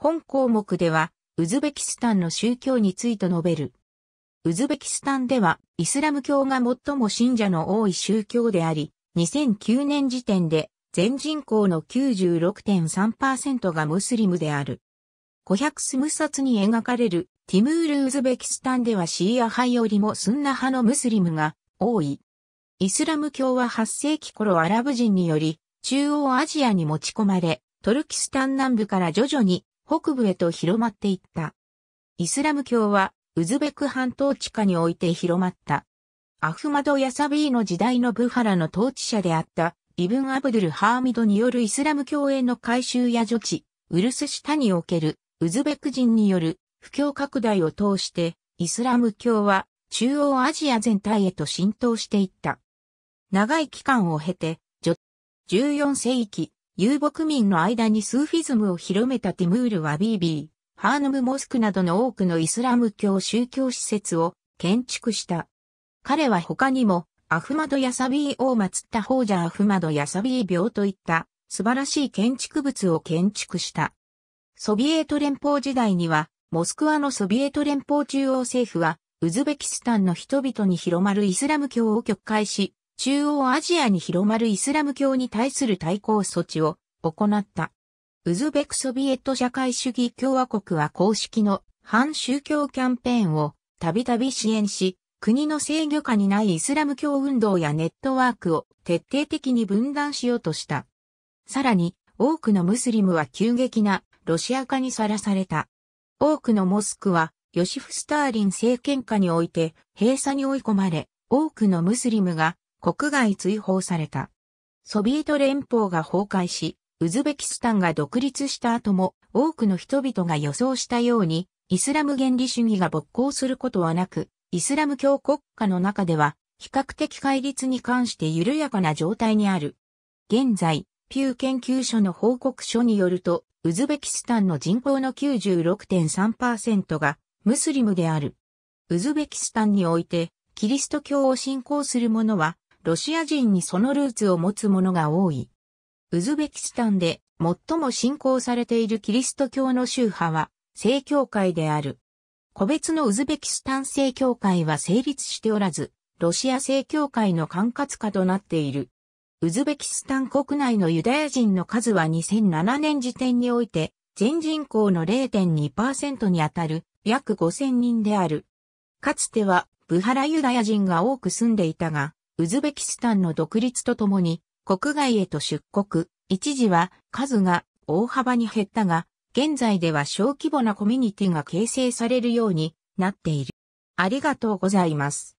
本項目では、ウズベキスタンの宗教について述べる。ウズベキスタンでは、イスラム教が最も信者の多い宗教であり、2009年時点で、全人口の96.3%がムスリムである。五百スムツに描かれるティムール・ウズベキスタンではシーア派よりもスンナ派のムスリムが多い。イスラム教は8世紀頃アラブ人により中央アジアに持ち込まれ、トルキスタン南部から徐々に北部へと広まっていった。イスラム教は、ウズベク半島地下において広まった。アフマド・ヤサビーの時代のブハラの統治者であった、イブン・アブドゥル・ハーミドによるイスラム教への改修や除地、ウルス下における、ウズベク人による、布教拡大を通して、イスラム教は、中央アジア全体へと浸透していった。長い期間を経て、14世紀、遊牧民の間にスーフィズムを広めたティムール・ワビービー、ハーヌムモスクなどの多くのイスラム教宗教施設を建築した。彼は他にも、アフマド・ヤサビーを祀った法者アフマド・ヤサビー病といった素晴らしい建築物を建築した。ソビエト連邦時代には、モスクワのソビエト連邦中央政府は、ウズベキスタンの人々に広まるイスラム教を曲解し、中央アジアに広まるイスラム教に対する対抗措置を行った。ウズベクソビエト社会主義共和国は公式の反宗教キャンペーンをたびたび支援し、国の制御下にないイスラム教運動やネットワークを徹底的に分断しようとした。さらに、多くのムスリムは急激なロシア化にさらされた。多くのモスクは、ヨシフ・スターリン政権下において閉鎖に追い込まれ、多くのムスリムが国外追放された。ソビエト連邦が崩壊し、ウズベキスタンが独立した後も、多くの人々が予想したように、イスラム原理主義が勃興することはなく、イスラム教国家の中では、比較的戒律に関して緩やかな状態にある。現在、ピュー研究所の報告書によると、ウズベキスタンの人口の96.3%がムスリムである。ウズベキスタンにおいて、キリスト教を信仰する者はロシア人にそのルーツを持つ者が多い。ウズベキスタンで最も信仰されているキリスト教の宗派は、正教会である。個別のウズベキスタン正教会は成立しておらず、ロシア正教会の管轄下となっている。ウズベキスタン国内のユダヤ人の数は2007年時点において、全人口の0.2%にあたる約5000人である。かつては、ブハラユダヤ人が多く住んでいたが、ウズベキスタンの独立とともに国外へと出国、一時は数が大幅に減ったが、現在では小規模なコミュニティが形成されるようになっている。ありがとうございます。